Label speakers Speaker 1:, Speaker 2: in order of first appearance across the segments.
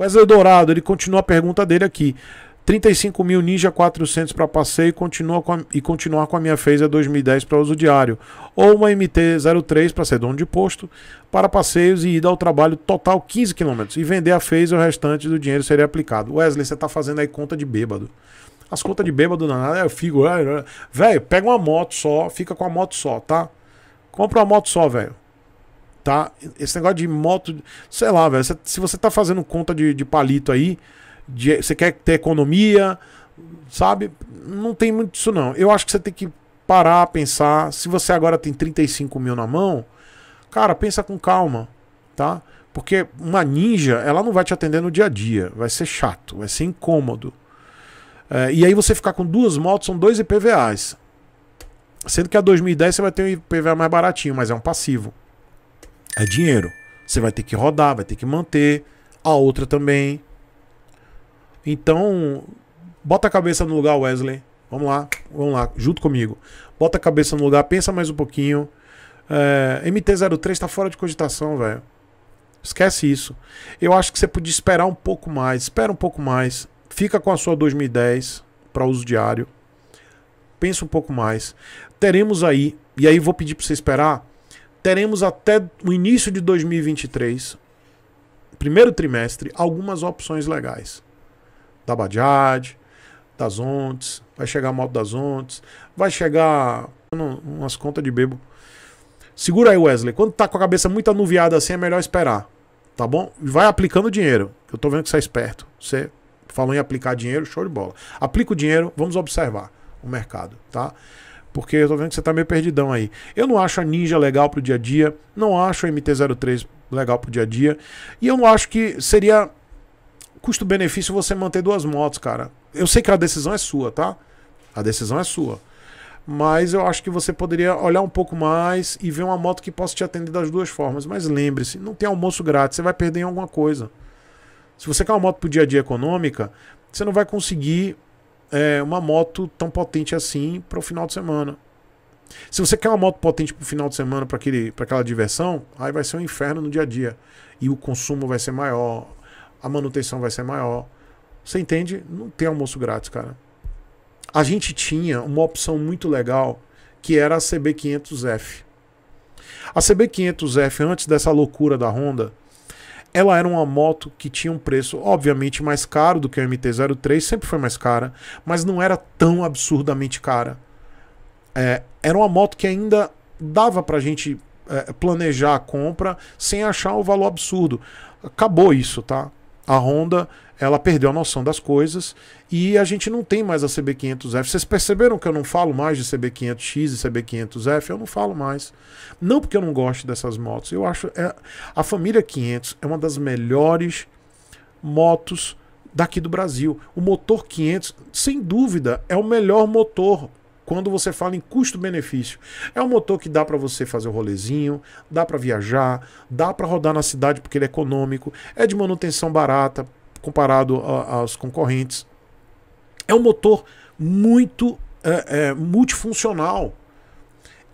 Speaker 1: Wesley Dourado, ele continua a pergunta dele aqui. 35 mil Ninja 400 para passeio continua a, e continuar com a minha Phaser 2010 para uso diário. Ou uma MT-03 para ser dono de posto, para passeios e ida ao trabalho total 15 km. E vender a Phaser, o restante do dinheiro seria aplicado. Wesley, você está fazendo aí conta de bêbado. As contas de bêbado não é, eu fico... É, é. Velho, pega uma moto só, fica com a moto só, tá? Compra uma moto só, velho tá? Esse negócio de moto, sei lá, velho. Se você tá fazendo conta de, de palito aí, você quer ter economia, sabe? Não tem muito isso, não. Eu acho que você tem que parar, pensar. Se você agora tem 35 mil na mão, cara, pensa com calma, tá? Porque uma ninja, ela não vai te atender no dia a dia. Vai ser chato, vai ser incômodo. É, e aí você ficar com duas motos, são dois IPVAs. Sendo que a 2010 você vai ter um IPVA mais baratinho, mas é um passivo. É dinheiro. Você vai ter que rodar, vai ter que manter. A outra também. Então, bota a cabeça no lugar, Wesley. Vamos lá, vamos lá, junto comigo. Bota a cabeça no lugar, pensa mais um pouquinho. É, MT-03 tá fora de cogitação, velho. Esquece isso. Eu acho que você podia esperar um pouco mais. Espera um pouco mais. Fica com a sua 2010 para uso diário. Pensa um pouco mais. Teremos aí, e aí vou pedir para você esperar teremos até o início de 2023, primeiro trimestre, algumas opções legais. Da Bajaj, das Ontes, vai chegar a moto das Ontes, vai chegar umas contas de bebo. Segura aí, Wesley. Quando tá com a cabeça muito anuviada assim, é melhor esperar. Tá bom? Vai aplicando dinheiro. Eu tô vendo que você é esperto. Você falou em aplicar dinheiro, show de bola. Aplica o dinheiro, vamos observar o mercado, tá? Porque eu tô vendo que você tá meio perdidão aí. Eu não acho a Ninja legal pro dia a dia, não acho a MT-03 legal pro dia a dia, e eu não acho que seria custo-benefício você manter duas motos, cara. Eu sei que a decisão é sua, tá? A decisão é sua. Mas eu acho que você poderia olhar um pouco mais e ver uma moto que possa te atender das duas formas. Mas lembre-se, não tem almoço grátis, você vai perder em alguma coisa. Se você quer uma moto pro dia a dia econômica, você não vai conseguir é, uma moto tão potente assim para o final de semana. Se você quer uma moto potente para o final de semana, para aquela diversão, aí vai ser um inferno no dia a dia. E o consumo vai ser maior, a manutenção vai ser maior. Você entende? Não tem almoço grátis, cara. A gente tinha uma opção muito legal que era a CB500F. A CB500F, antes dessa loucura da Honda, ela era uma moto que tinha um preço, obviamente, mais caro do que a MT-03, sempre foi mais cara, mas não era tão absurdamente cara. É, era uma moto que ainda dava pra gente é, planejar a compra sem achar o valor absurdo. Acabou isso, tá? a Honda ela perdeu a noção das coisas e a gente não tem mais a CB500F. Vocês perceberam que eu não falo mais de CB500X e CB500F? Eu não falo mais. Não porque eu não gosto dessas motos. Eu acho é, a família 500 é uma das melhores motos daqui do Brasil. O motor 500, sem dúvida, é o melhor motor quando você fala em custo-benefício. É um motor que dá para você fazer o um rolezinho, dá para viajar, dá para rodar na cidade porque ele é econômico, é de manutenção barata comparado aos concorrentes. É um motor muito é, é, multifuncional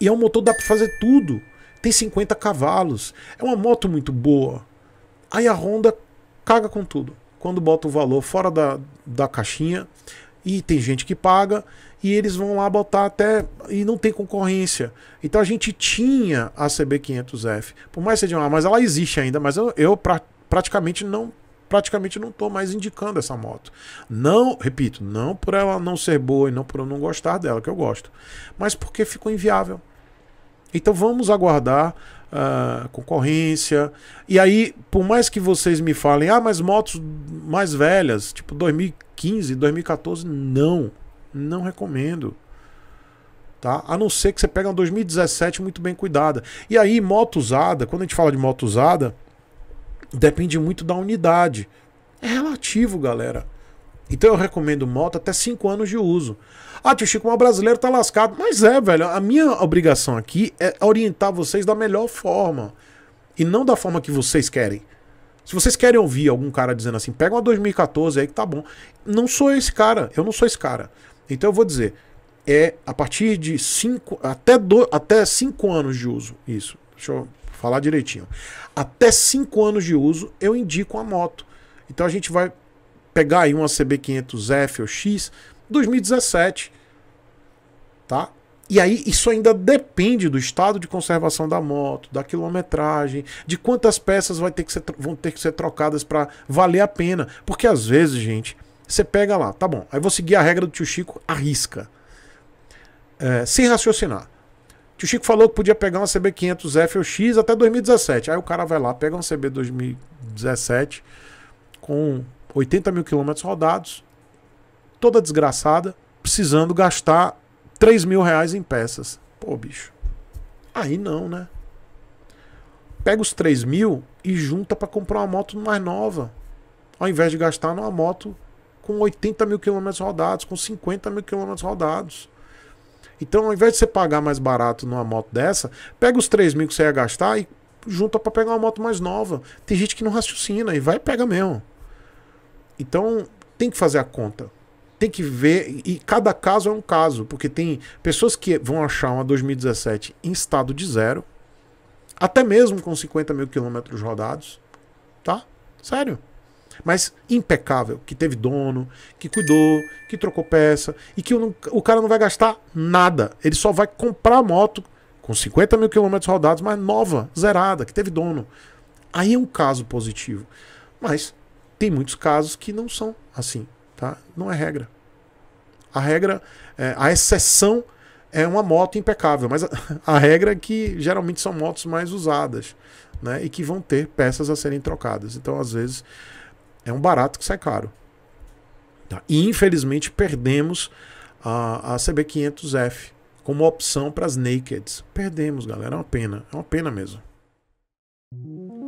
Speaker 1: e é um motor que dá para fazer tudo. Tem 50 cavalos, é uma moto muito boa. Aí a Honda caga com tudo. Quando bota o valor fora da, da caixinha, e tem gente que paga, e eles vão lá botar até. e não tem concorrência. Então a gente tinha a CB500F. Por mais que seja uma, mas ela existe ainda, mas eu, eu pra, praticamente não praticamente não estou mais indicando essa moto. Não, repito, não por ela não ser boa e não por eu não gostar dela, que eu gosto, mas porque ficou inviável. Então vamos aguardar uh, concorrência. E aí, por mais que vocês me falem, ah, mas motos mais velhas, tipo 2015, 2014, não. Não recomendo. Tá? A não ser que você pegue uma 2017 muito bem cuidada. E aí, moto usada, quando a gente fala de moto usada, depende muito da unidade. É relativo, galera. Então eu recomendo moto até 5 anos de uso. Ah, tio Chico, uma brasileira tá lascado. Mas é, velho, a minha obrigação aqui é orientar vocês da melhor forma. E não da forma que vocês querem. Se vocês querem ouvir algum cara dizendo assim, pega uma 2014 aí que tá bom. Não sou esse cara, eu não sou esse cara. Então eu vou dizer, é a partir de 5 até 5 até cinco anos de uso, isso. Deixa eu falar direitinho. Até 5 anos de uso eu indico a moto. Então a gente vai pegar aí uma CB500F ou X 2017, tá? E aí isso ainda depende do estado de conservação da moto, da quilometragem, de quantas peças vai ter que ser, vão ter que ser trocadas para valer a pena, porque às vezes, gente, você pega lá, tá bom. Aí vou seguir a regra do tio Chico, arrisca. É, sem raciocinar. tio Chico falou que podia pegar uma CB500F ou X até 2017. Aí o cara vai lá, pega uma CB 2017 com 80 mil quilômetros rodados, toda desgraçada, precisando gastar 3 mil reais em peças. Pô, bicho. Aí não, né? Pega os 3 mil e junta para comprar uma moto mais nova. Ao invés de gastar numa moto com 80 mil quilômetros rodados, com 50 mil quilômetros rodados. Então, ao invés de você pagar mais barato numa moto dessa, pega os 3 mil que você ia gastar e junta para pegar uma moto mais nova. Tem gente que não raciocina e vai e pega mesmo. Então, tem que fazer a conta. Tem que ver, e cada caso é um caso, porque tem pessoas que vão achar uma 2017 em estado de zero, até mesmo com 50 mil quilômetros rodados, tá? Sério mas impecável, que teve dono, que cuidou, que trocou peça e que o o cara não vai gastar nada. Ele só vai comprar a moto com 50 mil quilômetros rodados, mas nova, zerada, que teve dono. Aí é um caso positivo. Mas tem muitos casos que não são assim, tá? Não é regra. A regra, é, a exceção é uma moto impecável, mas a, a regra é que geralmente são motos mais usadas, né? E que vão ter peças a serem trocadas. Então, às vezes, é um barato que sai caro. Tá? E infelizmente perdemos a, a CB500F como opção para as nakeds. Perdemos, galera. É uma pena. É uma pena mesmo.